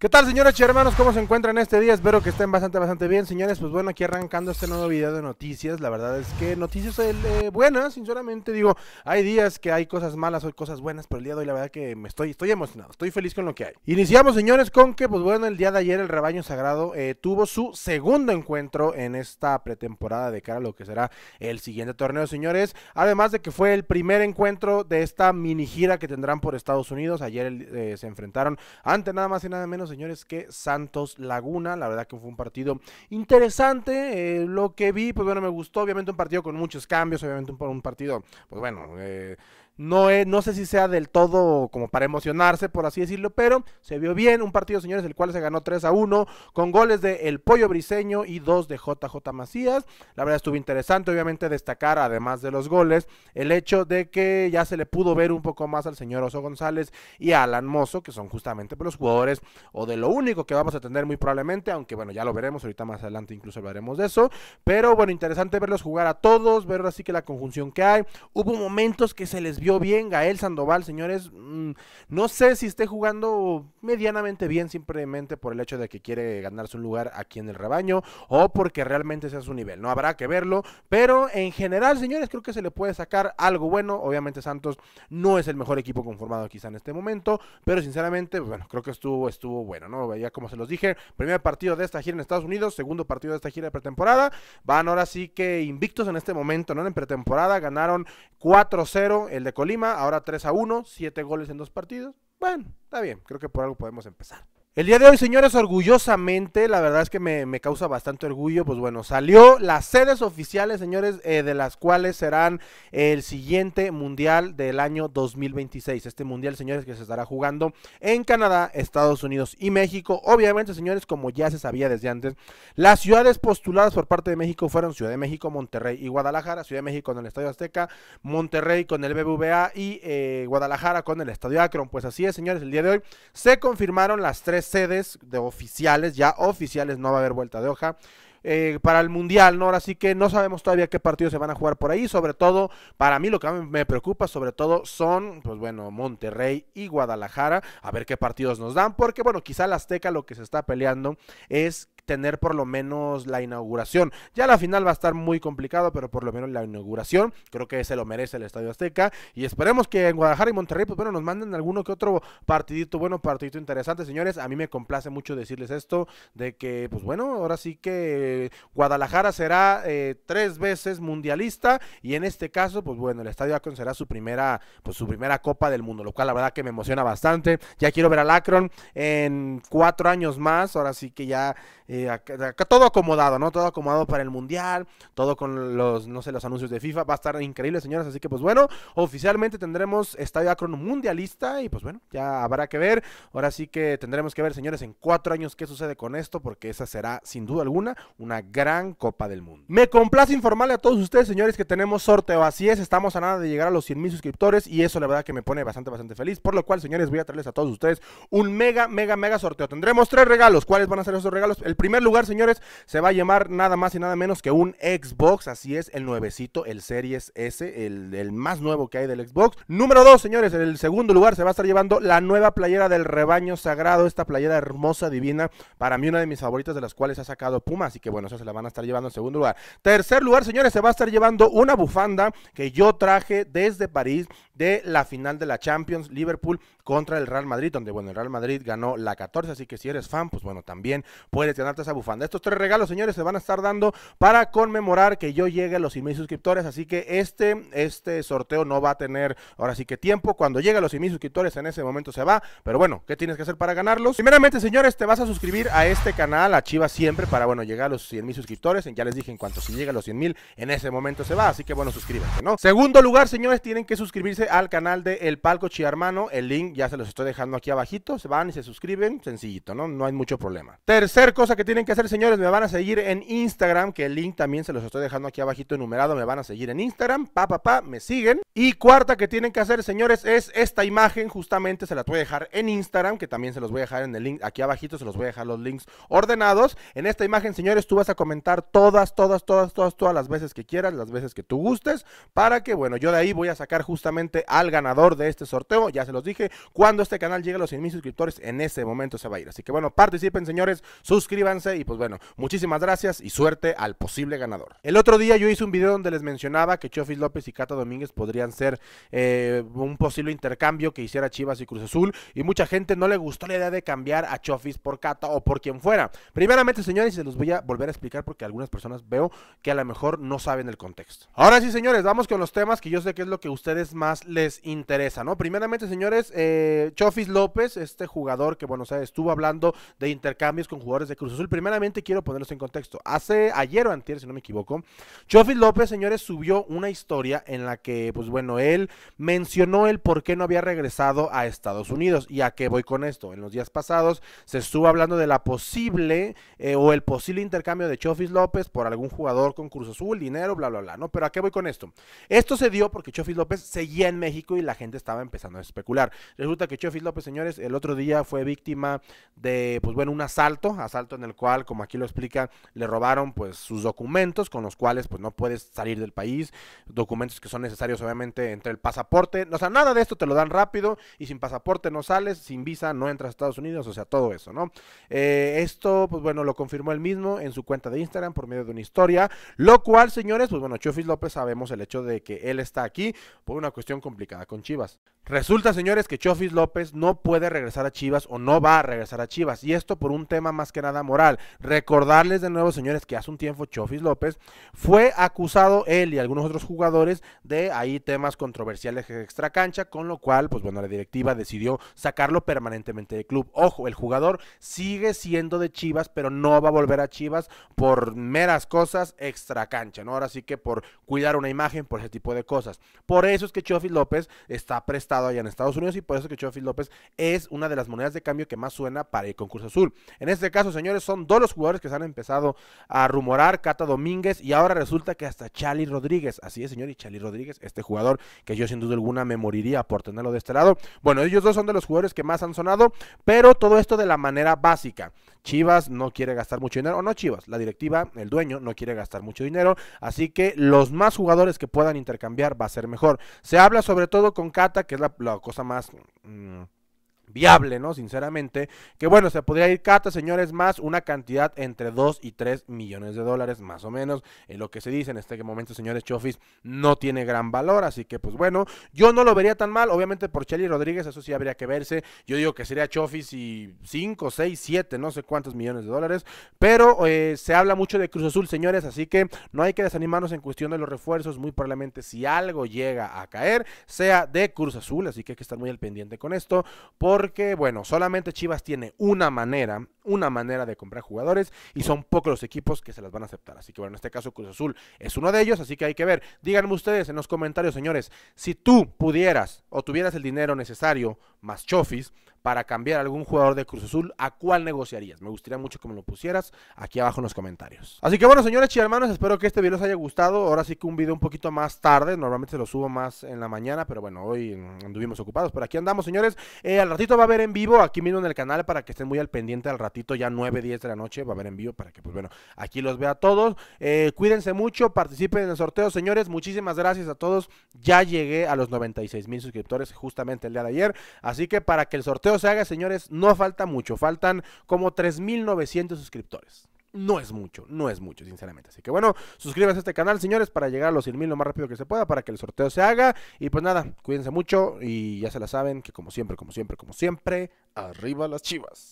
¿Qué tal, señores y hermanos? ¿Cómo se encuentran este día? Espero que estén bastante, bastante bien, señores. Pues bueno, aquí arrancando este nuevo video de noticias. La verdad es que noticias eh, buenas, sinceramente. Digo, hay días que hay cosas malas, hay cosas buenas, pero el día de hoy la verdad que me estoy, estoy emocionado, estoy feliz con lo que hay. Iniciamos, señores, con que, pues bueno, el día de ayer el rebaño sagrado eh, tuvo su segundo encuentro en esta pretemporada de cara a lo que será el siguiente torneo, señores. Además de que fue el primer encuentro de esta mini gira que tendrán por Estados Unidos. Ayer eh, se enfrentaron ante nada más y nada menos señores, que Santos Laguna. La verdad que fue un partido interesante. Eh, lo que vi, pues bueno, me gustó. Obviamente un partido con muchos cambios. Obviamente un, un partido, pues bueno, eh, no, no sé si sea del todo como para emocionarse, por así decirlo, pero se vio bien. Un partido, señores, el cual se ganó 3 a 1 con goles de El Pollo Briseño y dos de JJ Macías. La verdad estuvo interesante, obviamente, destacar, además de los goles, el hecho de que ya se le pudo ver un poco más al señor Oso González y a Alan Mozo, que son justamente pues, los jugadores o de lo único que vamos a tener muy probablemente, aunque bueno, ya lo veremos ahorita más adelante, incluso hablaremos de eso. Pero bueno, interesante verlos jugar a todos, ver así que la conjunción que hay. Hubo momentos que se les vio bien Gael Sandoval, señores. Mm, no sé si esté jugando medianamente bien simplemente por el hecho de que quiere ganarse un lugar aquí en el rebaño o porque realmente sea su nivel. No habrá que verlo, pero en general, señores, creo que se le puede sacar algo bueno. Obviamente Santos no es el mejor equipo conformado quizá en este momento, pero sinceramente, bueno, creo que estuvo estuvo bueno, ¿no? Ya como se los dije, primer partido de esta gira en Estados Unidos, segundo partido de esta gira de pretemporada. Van ahora sí que invictos en este momento, ¿no? En pretemporada ganaron 4-0 el de Lima, ahora 3 a 1, 7 goles en dos partidos. Bueno, está bien, creo que por algo podemos empezar. El día de hoy, señores, orgullosamente, la verdad es que me, causa bastante orgullo, pues bueno, salió las sedes oficiales, señores, eh, de las cuales serán el siguiente Mundial del año 2026. Este Mundial, señores, que se estará jugando en Canadá, Estados Unidos y México. Obviamente, señores, como ya se sabía desde antes, las ciudades postuladas por parte de México fueron Ciudad de México, Monterrey y Guadalajara. Ciudad de México con el Estadio Azteca, Monterrey con el BBVA y eh, Guadalajara con el Estadio Akron. Pues así es, señores, el día de hoy se confirmaron las tres sedes de oficiales, ya oficiales, no va a haber vuelta de hoja. Eh, para el Mundial, ¿no? Ahora sí que no sabemos todavía qué partidos se van a jugar por ahí. Sobre todo, para mí lo que me preocupa, sobre todo, son, pues bueno, Monterrey y Guadalajara. A ver qué partidos nos dan, porque bueno, quizá la Azteca lo que se está peleando es tener por lo menos la inauguración. Ya la final va a estar muy complicado, pero por lo menos la inauguración creo que se lo merece el Estadio Azteca y esperemos que en Guadalajara y Monterrey pues bueno, nos manden alguno que otro partidito bueno, partidito interesante, señores. A mí me complace mucho decirles esto de que pues bueno, ahora sí que Guadalajara será eh, tres veces mundialista y en este caso pues bueno, el Estadio Akron será su primera pues su primera Copa del Mundo, lo cual la verdad que me emociona bastante. Ya quiero ver al Akron en cuatro años más, ahora sí que ya eh, todo acomodado, ¿no? Todo acomodado para el mundial, todo con los, no sé, los anuncios de FIFA. Va a estar increíble, señores, Así que, pues bueno, oficialmente tendremos Estadio Akron mundialista y, pues bueno, ya habrá que ver. Ahora sí que tendremos que ver, señores, en cuatro años qué sucede con esto, porque esa será, sin duda alguna, una gran Copa del Mundo. Me complace informarle a todos ustedes, señores, que tenemos sorteo. Así es, estamos a nada de llegar a los cien mil suscriptores y eso, la verdad, que me pone bastante, bastante feliz. Por lo cual, señores, voy a traerles a todos ustedes un mega, mega, mega sorteo. Tendremos tres regalos. ¿Cuáles van a ser esos regalos? El primer lugar, señores, se va a llamar nada más y nada menos que un Xbox. Así es, el nuevecito, el Series S, el, más nuevo que hay del Xbox. Número dos, señores, en el segundo lugar se va a estar llevando la nueva playera del rebaño sagrado. Esta playera hermosa, divina. Para mí, una de mis favoritas de las cuales ha sacado Puma. Así que bueno, esa se la van a estar llevando en segundo lugar. Tercer lugar, señores, se va a estar llevando una bufanda que yo traje desde París de la final de la Champions Liverpool contra el Real Madrid. Donde bueno, el Real Madrid ganó la 14. Así que si eres fan, pues bueno, también puedes ganar esa bufanda. Estos tres regalos, señores, se van a estar dando para conmemorar que yo llegue a los 100 mil suscriptores. Así que este, este sorteo no va a tener ahora sí que tiempo. Cuando llegue a los 100 mil suscriptores, en ese momento se va. Pero bueno, ¿qué tienes que hacer para ganarlos? Primeramente, señores, te vas a suscribir a este canal, a Chivas Siempre, para bueno, llegar a los 100 mil suscriptores. Ya les dije, en cuanto si llegue a los 100.000 mil, en ese momento se va. Así que bueno, suscríbanse, ¿no? Segundo lugar, señores, tienen que suscribirse al canal de El Palco Chiarmano. El link ya se los estoy dejando aquí abajito. Se van y se suscriben. Sencillito, ¿no? No hay mucho problema. Tercer cosa que tienen que hacer, señores, me van a seguir en Instagram, que el link también se los estoy dejando aquí abajito enumerado, me van a seguir en Instagram, pa, pa, pa, me siguen. Y cuarta que tienen que hacer, señores, es esta imagen, justamente se la voy a dejar en Instagram, que también se los voy a dejar en el link, aquí abajito se los voy a dejar los links ordenados. En esta imagen, señores, tú vas a comentar todas, todas, todas, todas, todas las veces que quieras, las veces que tú gustes, para que, bueno, yo de ahí voy a sacar justamente al ganador de este sorteo, ya se los dije, cuando este canal llegue a los 100 mil suscriptores, en ese momento se va a ir. Así que, bueno, participen, señores, suscríbanse y pues bueno, muchísimas gracias y suerte al posible ganador. El otro día yo hice un video donde les mencionaba que Chofis López y Cata Domínguez podrían ser eh, un posible intercambio que hiciera Chivas y Cruz Azul y mucha gente no le gustó la idea de cambiar a Chofis por Cata o por quien fuera. Primeramente, señores, y se los voy a volver a explicar porque algunas personas veo que a lo mejor no saben el contexto. Ahora sí, señores, vamos con los temas que yo sé que es lo que a ustedes más les interesa, ¿no? Primeramente, señores, eh, Chofis López, este jugador que, bueno, estuvo hablando de intercambios con jugadores de Cruz Azul primeramente quiero ponerlos en contexto. Hace ayer o antier, si no me equivoco, Chofis López, señores, subió una historia en la que, pues bueno, él mencionó el por qué no había regresado a Estados Unidos. ¿Y a qué voy con esto? En los días pasados se estuvo hablando de la posible eh, o el posible intercambio de Chofis López por algún jugador con Cruz Azul, dinero, bla, bla, bla, ¿no? Pero ¿a qué voy con esto? Esto se dio porque Chofis López seguía en México y la gente estaba empezando a especular. Resulta que Chofis López, señores, el otro día fue víctima de, pues bueno, un asalto, asalto en el cual, como aquí lo explica, le robaron pues sus documentos con los cuales pues no puedes salir del país, documentos que son necesarios obviamente entre el pasaporte, o sea, nada de esto te lo dan rápido y sin pasaporte no sales, sin visa no entras a Estados Unidos, o sea, todo eso, ¿no? Eh, esto pues bueno, lo confirmó él mismo en su cuenta de Instagram por medio de una historia, lo cual, señores, pues bueno, Chofis López sabemos el hecho de que él está aquí por una cuestión complicada con Chivas. Resulta, señores, que Chofis López no puede regresar a Chivas o no va a regresar a Chivas y esto por un tema más que nada moral Recordarles de nuevo, señores, que hace un tiempo Chofis López fue acusado él y algunos otros jugadores de ahí temas controversiales extra cancha, con lo cual, pues bueno, la directiva decidió sacarlo permanentemente del club. Ojo, el jugador sigue siendo de Chivas, pero no va a volver a Chivas por meras cosas extra cancha, ¿no? Ahora sí que por cuidar una imagen, por ese tipo de cosas. Por eso es que Chofis López está prestado allá en Estados Unidos y por eso es que Chofis López es una de las monedas de cambio que más suena para el concurso azul. En este caso, señores, son dos los jugadores que se han empezado a rumorar, Cata Domínguez y ahora resulta que hasta Charlie Rodríguez, así es señor, y Chali Rodríguez, este jugador que yo sin duda alguna me moriría por tenerlo de este lado. Bueno, ellos dos son de los jugadores que más han sonado, pero todo esto de la manera básica. Chivas no quiere gastar mucho dinero, o no Chivas, la directiva, el dueño no quiere gastar mucho dinero, así que los más jugadores que puedan intercambiar va a ser mejor. Se habla sobre todo con Cata, que es la, cosa más... Mm, viable, ¿no? Sinceramente, que bueno, se podría ir Cata, señores, más una cantidad entre 2 y 3 millones de dólares, más o menos, en lo que se dice en este momento, señores, Chofis no tiene gran valor, así que pues bueno, yo no lo vería tan mal, obviamente por Chely Rodríguez, eso sí habría que verse, yo digo que sería Chofis y 5, 6, 7, no sé cuántos millones de dólares, pero eh, se habla mucho de Cruz Azul, señores, así que no hay que desanimarnos en cuestión de los refuerzos, muy probablemente si algo llega a caer, sea de Cruz Azul, así que hay que estar muy al pendiente con esto, por porque, bueno, solamente Chivas tiene una manera, una manera de comprar jugadores y son pocos los equipos que se las van a aceptar. Así que, bueno, en este caso Cruz Azul es uno de ellos, así que hay que ver. Díganme ustedes en los comentarios, señores, si tú pudieras o tuvieras el dinero necesario más Chofis para cambiar algún jugador de Cruz Azul, ¿a cuál negociarías? Me gustaría mucho que me lo pusieras aquí abajo en los comentarios. Así que bueno, señores y hermanos, espero que este video les haya gustado. Ahora sí que un video un poquito más tarde, normalmente lo subo más en la mañana, pero bueno, hoy anduvimos ocupados, pero aquí andamos, señores. Eh, al ratito va a haber en vivo, aquí mismo en el canal, para que estén muy al pendiente al ratito, ya 9, 10 de la noche, va a haber en vivo, para que pues bueno, aquí los vea a todos. Eh, cuídense mucho, participen en el sorteo, señores. Muchísimas gracias a todos. Ya llegué a los 96 mil suscriptores justamente el día de ayer. Así que para que el sorteo se haga, señores, no falta mucho. Faltan como 3.900 suscriptores. No es mucho, no es mucho, sinceramente. Así que bueno, suscríbanse a este canal, señores, para llegar a los 100.000 lo más rápido que se pueda, para que el sorteo se haga. Y pues nada, cuídense mucho y ya se la saben que como siempre, como siempre, como siempre, arriba las chivas.